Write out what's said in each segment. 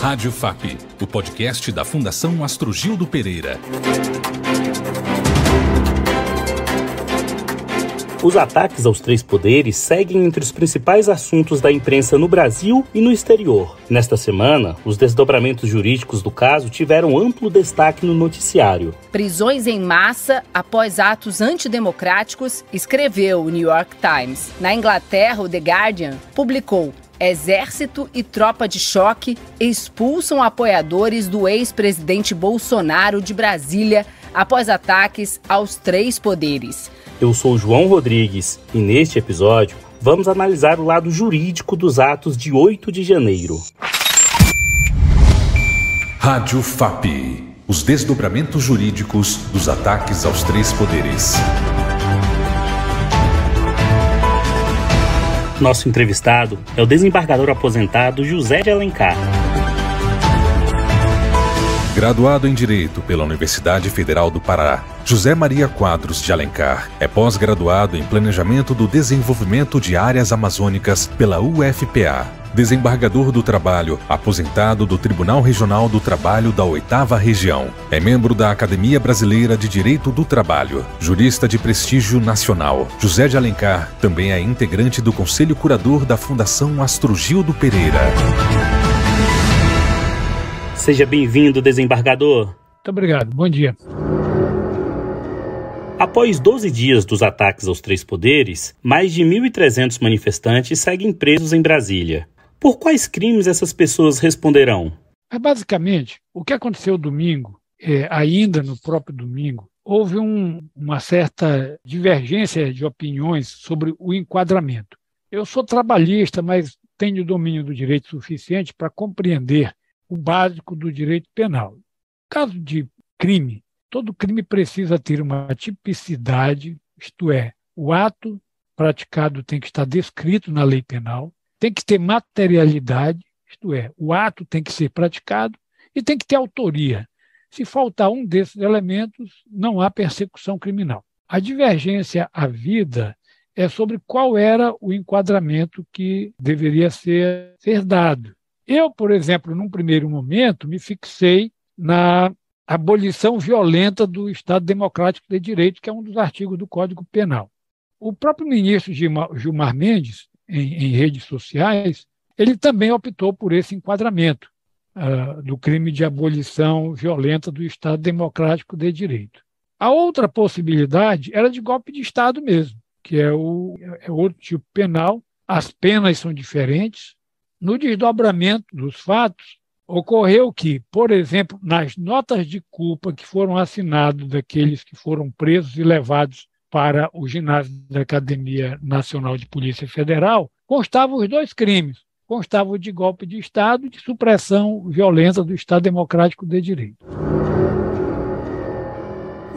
Rádio FAP, o podcast da Fundação Astrogildo Pereira. Os ataques aos três poderes seguem entre os principais assuntos da imprensa no Brasil e no exterior. Nesta semana, os desdobramentos jurídicos do caso tiveram amplo destaque no noticiário. Prisões em massa após atos antidemocráticos, escreveu o New York Times. Na Inglaterra, o The Guardian publicou Exército e tropa de choque expulsam apoiadores do ex-presidente Bolsonaro de Brasília após ataques aos três poderes. Eu sou João Rodrigues e neste episódio vamos analisar o lado jurídico dos atos de 8 de janeiro. Rádio FAP. Os desdobramentos jurídicos dos ataques aos três poderes. Nosso entrevistado é o desembargador aposentado José de Alencar. Graduado em Direito pela Universidade Federal do Pará, José Maria Quadros de Alencar é pós-graduado em Planejamento do Desenvolvimento de Áreas Amazônicas pela UFPA desembargador do trabalho, aposentado do Tribunal Regional do Trabalho da Oitava Região. É membro da Academia Brasileira de Direito do Trabalho, jurista de prestígio nacional. José de Alencar também é integrante do Conselho Curador da Fundação Astrogildo Pereira. Seja bem-vindo, desembargador. Muito obrigado. Bom dia. Após 12 dias dos ataques aos três poderes, mais de 1.300 manifestantes seguem presos em Brasília. Por quais crimes essas pessoas responderão? É, basicamente, o que aconteceu domingo, é, ainda no próprio domingo, houve um, uma certa divergência de opiniões sobre o enquadramento. Eu sou trabalhista, mas tenho domínio do direito suficiente para compreender o básico do direito penal. No caso de crime, todo crime precisa ter uma tipicidade, isto é, o ato praticado tem que estar descrito na lei penal, tem que ter materialidade, isto é, o ato tem que ser praticado e tem que ter autoria. Se faltar um desses elementos, não há persecução criminal. A divergência à vida é sobre qual era o enquadramento que deveria ser, ser dado. Eu, por exemplo, num primeiro momento, me fixei na abolição violenta do Estado Democrático de Direito, que é um dos artigos do Código Penal. O próprio ministro Gilmar Mendes em, em redes sociais, ele também optou por esse enquadramento uh, do crime de abolição violenta do Estado Democrático de Direito. A outra possibilidade era de golpe de Estado mesmo, que é, o, é outro tipo penal, as penas são diferentes. No desdobramento dos fatos, ocorreu que, por exemplo, nas notas de culpa que foram assinadas daqueles que foram presos e levados para o ginásio da Academia Nacional de Polícia Federal, constavam os dois crimes. Constava de golpe de Estado e de supressão violenta do Estado Democrático de Direito.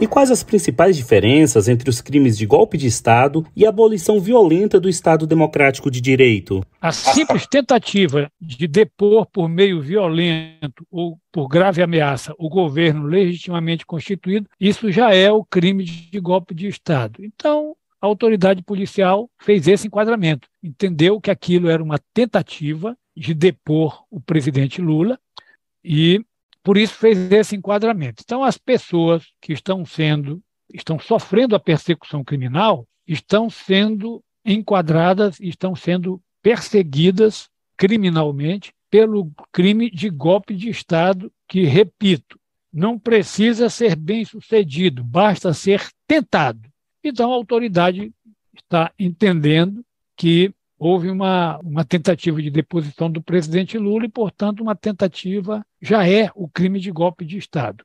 E quais as principais diferenças entre os crimes de golpe de Estado e a abolição violenta do Estado democrático de direito? A simples tentativa de depor por meio violento ou por grave ameaça o governo legitimamente constituído, isso já é o crime de golpe de Estado. Então, a autoridade policial fez esse enquadramento, entendeu que aquilo era uma tentativa de depor o presidente Lula e por isso fez esse enquadramento. Então, as pessoas que estão sendo, estão sofrendo a persecução criminal, estão sendo enquadradas, estão sendo perseguidas criminalmente pelo crime de golpe de Estado, que, repito, não precisa ser bem sucedido, basta ser tentado. Então, a autoridade está entendendo que houve uma, uma tentativa de deposição do presidente Lula e, portanto, uma tentativa já é o crime de golpe de Estado.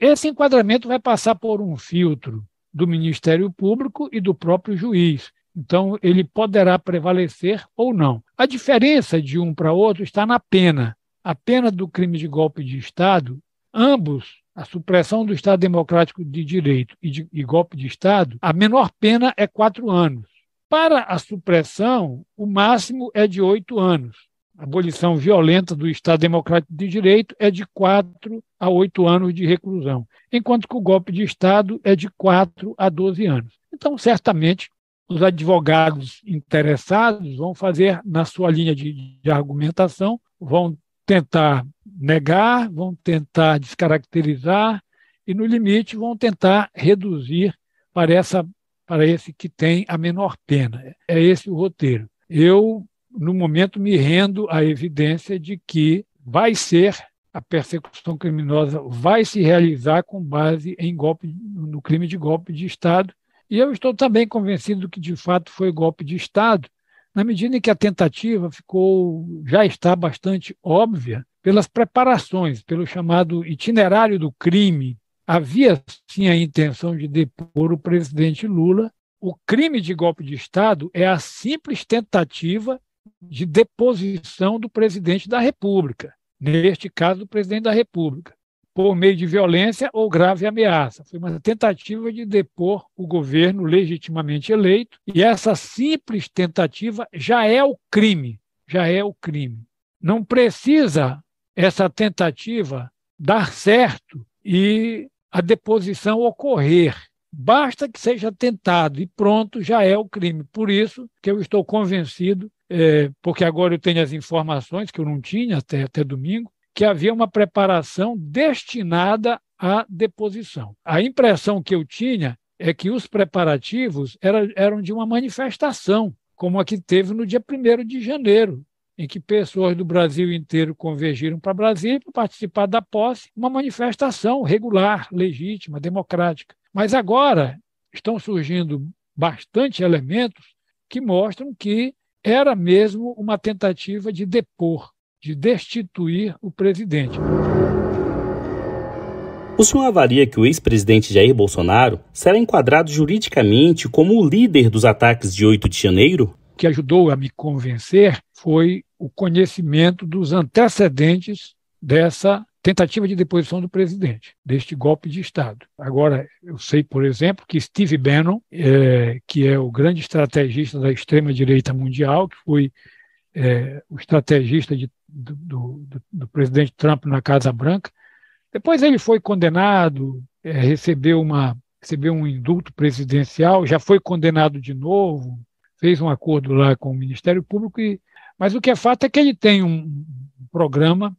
Esse enquadramento vai passar por um filtro do Ministério Público e do próprio juiz. Então, ele poderá prevalecer ou não. A diferença de um para outro está na pena. A pena do crime de golpe de Estado, ambos, a supressão do Estado Democrático de Direito e, de, e golpe de Estado, a menor pena é quatro anos para a supressão, o máximo é de oito anos. A abolição violenta do Estado Democrático de Direito é de quatro a oito anos de reclusão, enquanto que o golpe de Estado é de quatro a doze anos. Então, certamente, os advogados interessados vão fazer, na sua linha de, de argumentação, vão tentar negar, vão tentar descaracterizar e, no limite, vão tentar reduzir para essa para esse que tem a menor pena. É esse o roteiro. Eu, no momento, me rendo à evidência de que vai ser a persecução criminosa vai se realizar com base em golpe no crime de golpe de Estado. E eu estou também convencido que de fato foi golpe de Estado, na medida em que a tentativa ficou já está bastante óbvia pelas preparações, pelo chamado itinerário do crime havia sim a intenção de depor o presidente Lula. O crime de golpe de Estado é a simples tentativa de deposição do presidente da República, neste caso, do presidente da República, por meio de violência ou grave ameaça. Foi uma tentativa de depor o governo legitimamente eleito, e essa simples tentativa já é o crime, já é o crime. Não precisa essa tentativa dar certo e a deposição ocorrer. Basta que seja tentado e pronto, já é o crime. Por isso que eu estou convencido, é, porque agora eu tenho as informações que eu não tinha até, até domingo, que havia uma preparação destinada à deposição. A impressão que eu tinha é que os preparativos era, eram de uma manifestação, como a que teve no dia 1 de janeiro, em que pessoas do Brasil inteiro convergiram para Brasília para participar da posse, uma manifestação regular, legítima, democrática. Mas agora estão surgindo bastante elementos que mostram que era mesmo uma tentativa de depor, de destituir o presidente. O senhor avalia que o ex-presidente Jair Bolsonaro será enquadrado juridicamente como o líder dos ataques de 8 de janeiro? que ajudou a me convencer foi o conhecimento dos antecedentes dessa tentativa de deposição do presidente, deste golpe de Estado. Agora, eu sei, por exemplo, que Steve Bannon, é, que é o grande estrategista da extrema-direita mundial, que foi é, o estrategista de, do, do, do, presidente Trump na Casa Branca, depois ele foi condenado, é, recebeu, uma, recebeu um indulto presidencial, já foi condenado de novo, fez um acordo lá com o Ministério Público, e, mas o que é fato é que ele tem um programa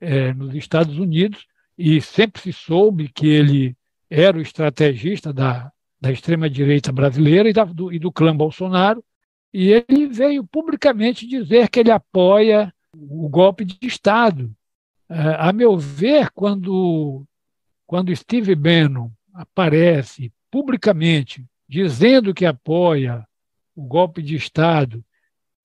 é, nos Estados Unidos e sempre se soube que ele era o estrategista da, da extrema-direita brasileira e, da, do, e do clã Bolsonaro, e ele veio publicamente dizer que ele apoia o golpe de Estado. É, a meu ver, quando, quando Steve Bannon aparece publicamente dizendo que apoia o golpe de Estado,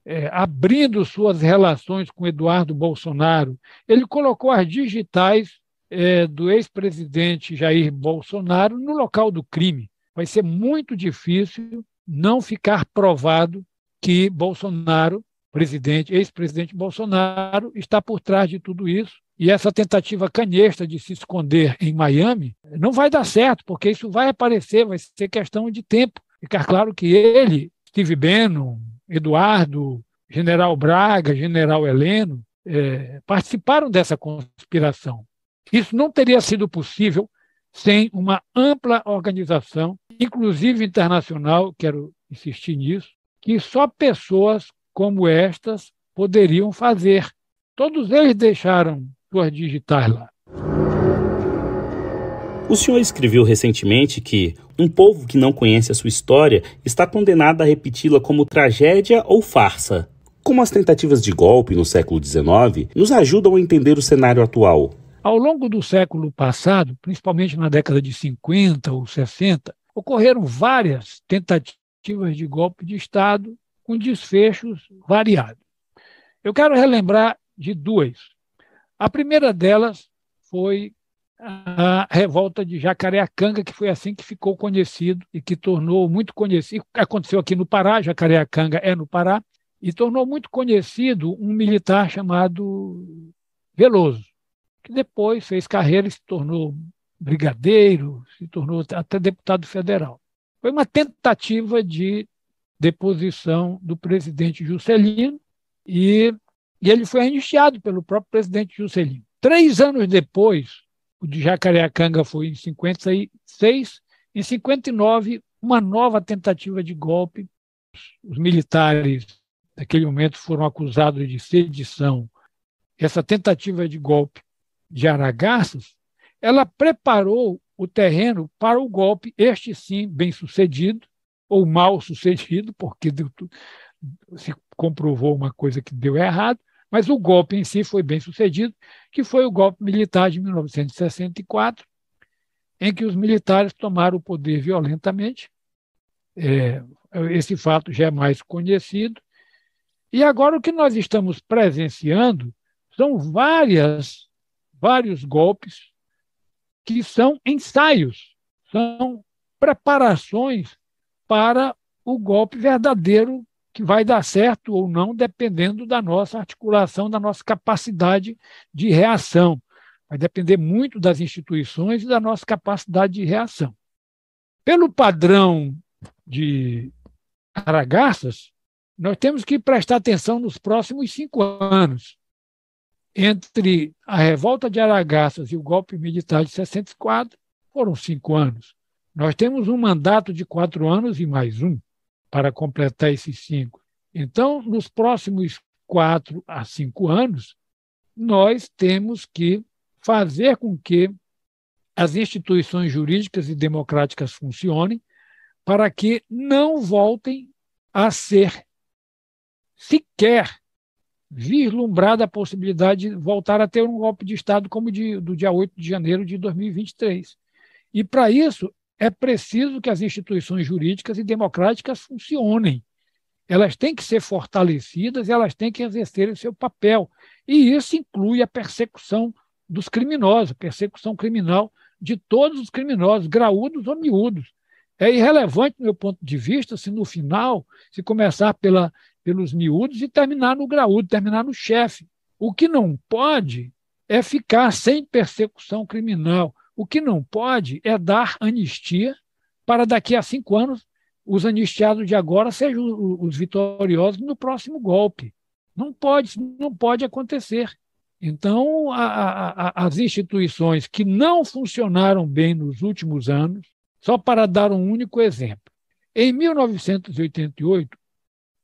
é, abrindo suas relações com Eduardo Bolsonaro, ele colocou as digitais é, do ex-presidente Jair Bolsonaro no local do crime. Vai ser muito difícil não ficar provado que Bolsonaro, presidente, ex-presidente Bolsonaro, está por trás de tudo isso. E essa tentativa canhesta de se esconder em Miami não vai dar certo, porque isso vai aparecer, vai ser questão de tempo. Ficar claro que ele Steve Bannon, Eduardo, General Braga, General Heleno, é, participaram dessa conspiração. Isso não teria sido possível sem uma ampla organização, inclusive internacional, quero insistir nisso, que só pessoas como estas poderiam fazer. Todos eles deixaram suas digitais lá. O senhor escreveu recentemente que um povo que não conhece a sua história está condenado a repeti-la como tragédia ou farsa. Como as tentativas de golpe no século XIX nos ajudam a entender o cenário atual? Ao longo do século passado, principalmente na década de 50 ou 60, ocorreram várias tentativas de golpe de Estado com desfechos variados. Eu quero relembrar de duas. A primeira delas foi a revolta de Jacareacanga, que foi assim que ficou conhecido e que tornou muito conhecido. Aconteceu aqui no Pará, Jacareacanga é no Pará, e tornou muito conhecido um militar chamado Veloso, que depois fez carreira e se tornou brigadeiro, se tornou até deputado federal. Foi uma tentativa de deposição do presidente Juscelino e, e ele foi anistiado pelo próprio presidente Juscelino. Três anos depois, o de Jacareacanga foi em 56, em 59 uma nova tentativa de golpe. Os militares naquele momento foram acusados de sedição. Essa tentativa de golpe de Aragaças, ela preparou o terreno para o golpe, este sim bem sucedido ou mal sucedido, porque deu, se comprovou uma coisa que deu errado, mas o golpe em si foi bem sucedido, que foi o golpe militar de 1964, em que os militares tomaram o poder violentamente. É, esse fato já é mais conhecido. E agora o que nós estamos presenciando são várias, vários golpes que são ensaios, são preparações para o golpe verdadeiro que vai dar certo ou não, dependendo da nossa articulação, da nossa capacidade de reação. Vai depender muito das instituições e da nossa capacidade de reação. Pelo padrão de Aragarças, nós temos que prestar atenção nos próximos cinco anos. Entre a revolta de Aragaças e o golpe militar de 64, foram cinco anos. Nós temos um mandato de quatro anos e mais um para completar esses cinco. Então, nos próximos quatro a cinco anos, nós temos que fazer com que as instituições jurídicas e democráticas funcionem para que não voltem a ser sequer vislumbrada a possibilidade de voltar a ter um golpe de Estado como de, do dia 8 de janeiro de 2023. E, para isso, é preciso que as instituições jurídicas e democráticas funcionem. Elas têm que ser fortalecidas, e elas têm que exercer o seu papel. E isso inclui a persecução dos criminosos, persecução criminal de todos os criminosos, graúdos ou miúdos. É irrelevante, do meu ponto de vista, se no final, se começar pela, pelos miúdos e terminar no graúdo, terminar no chefe. O que não pode é ficar sem persecução criminal, o que não pode é dar anistia para daqui a cinco anos os anistiados de agora sejam os vitoriosos no próximo golpe. Não pode, não pode acontecer. Então, a, a, as instituições que não funcionaram bem nos últimos anos, só para dar um único exemplo. Em 1988,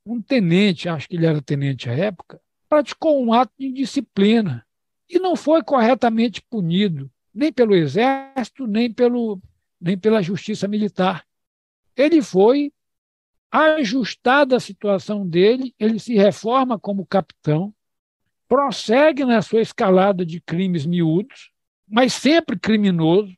um tenente, acho que ele era tenente à época, praticou um ato de indisciplina e não foi corretamente punido nem pelo exército, nem, pelo, nem pela justiça militar. Ele foi ajustada a situação dele, ele se reforma como capitão, prossegue na sua escalada de crimes miúdos, mas sempre criminoso,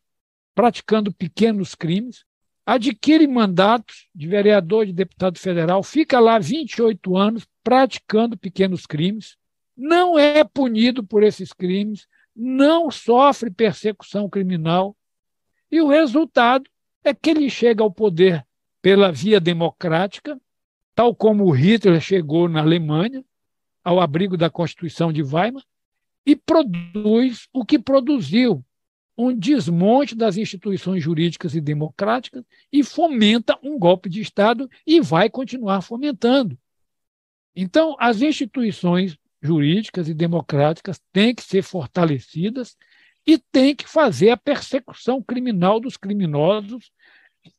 praticando pequenos crimes, adquire mandatos de vereador, de deputado federal, fica lá 28 anos praticando pequenos crimes, não é punido por esses crimes, não sofre persecução criminal. E o resultado é que ele chega ao poder pela via democrática, tal como Hitler chegou na Alemanha, ao abrigo da Constituição de Weimar, e produz o que produziu, um desmonte das instituições jurídicas e democráticas e fomenta um golpe de Estado e vai continuar fomentando. Então, as instituições jurídicas e democráticas têm que ser fortalecidas e tem que fazer a persecução criminal dos criminosos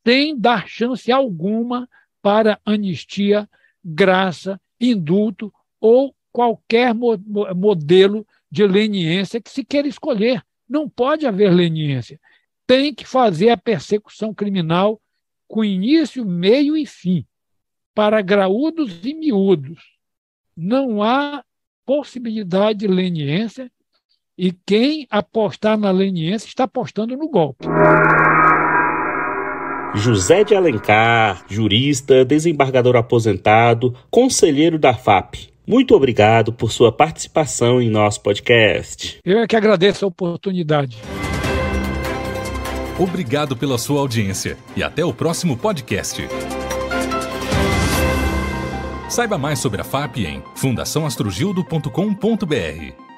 sem dar chance alguma para anistia, graça, indulto ou qualquer mo modelo de leniência que se queira escolher. Não pode haver leniência. Tem que fazer a persecução criminal com início, meio e fim, para graúdos e miúdos. Não há possibilidade de leniência e quem apostar na leniência está apostando no golpe. José de Alencar, jurista, desembargador aposentado, conselheiro da FAP. Muito obrigado por sua participação em nosso podcast. Eu é que agradeço a oportunidade. Obrigado pela sua audiência e até o próximo podcast. Saiba mais sobre a FAP em fundaçãoastrogildo.com.br.